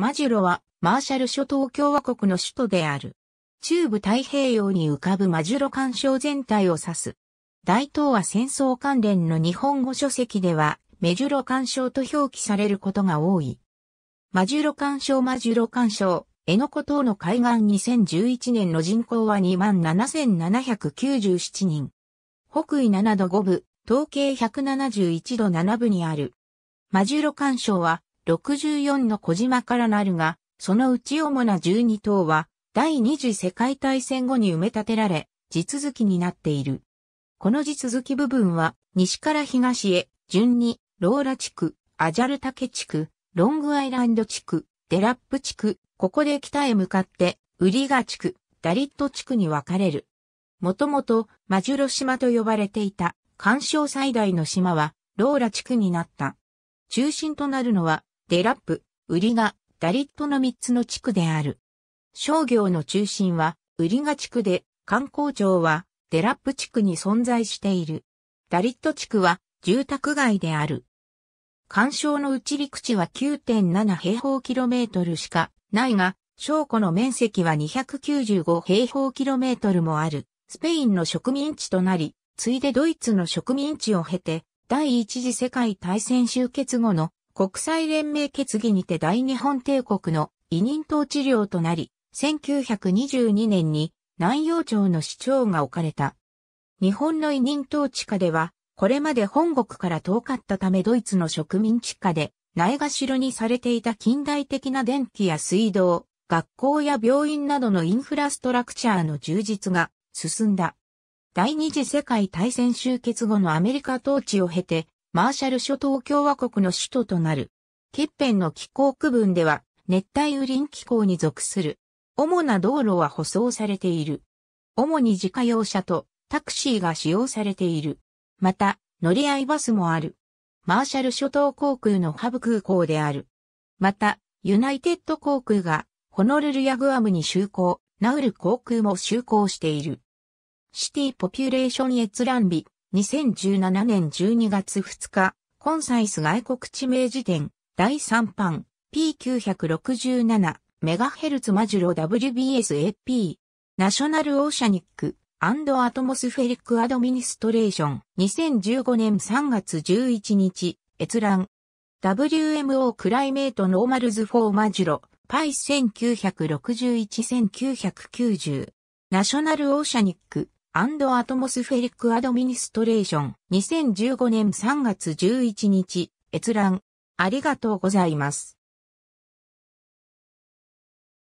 マジュロはマーシャル諸島共和国の首都である。中部太平洋に浮かぶマジュロ干渉全体を指す。大東亜戦争関連の日本語書籍では、メジュロ干渉と表記されることが多い。マジュロ干渉マジュロ干渉、江ノ湖島の海岸2011年の人口は27,797人。北緯7度5部、東経171度7部にある。マジュロ干渉は64の小島からなるが、そのうち主な12島は、第二次世界大戦後に埋め立てられ、地続きになっている。この地続き部分は、西から東へ、順に、ローラ地区、アジャルタケ地区、ロングアイランド地区、デラップ地区、ここで北へ向かって、ウリガ地区、ダリット地区に分かれる。もともと、マジュロ島と呼ばれていた、干渉最大の島は、ローラ地区になった。中心となるのは、デラップ、ウリガ、ダリットの3つの地区である。商業の中心は、ウリガ地区で、観光庁は、デラップ地区に存在している。ダリット地区は、住宅街である。干渉の内陸地は9.7平方キロメートルしかないが、証拠の面積は295平方キロメートルもある。スペインの植民地となり、ついでドイツの植民地を経て、第一次世界大戦終結後の国際連盟決議にて大日本帝国の委任統治領となり、1922年に南洋町の市長が置かれた。日本の委任統治下では、これまで本国から遠かったためドイツの植民地下で、ないがしろにされていた近代的な電気や水道、学校や病院などのインフラストラクチャーの充実が進んだ。第二次世界大戦終結後のアメリカ統治を経て、マーシャル諸島共和国の首都となる。欠片の気候区分では熱帯雨林気候に属する。主な道路は舗装されている。主に自家用車とタクシーが使用されている。また、乗り合いバスもある。マーシャル諸島航空のハブ空港である。また、ユナイテッド航空がホノルルやグアムに就航、ナウル航空も就航している。シティポピュレーション閲覧日、2017年12月2日、コンサイス外国地名辞典、第3版、P967、メガヘルツマジュロ WBSAP、ナショナルオーシャニック、アンドアトモスフェリックアドミニストレーション、2015年3月11日、閲覧。WMO クライメートノーマルズフォーマジュロ、パイ1961-1990、ナショナルオーシャニック、アトモスフェリックアドミニストレーション2015年3月11日閲覧ありがとうございます。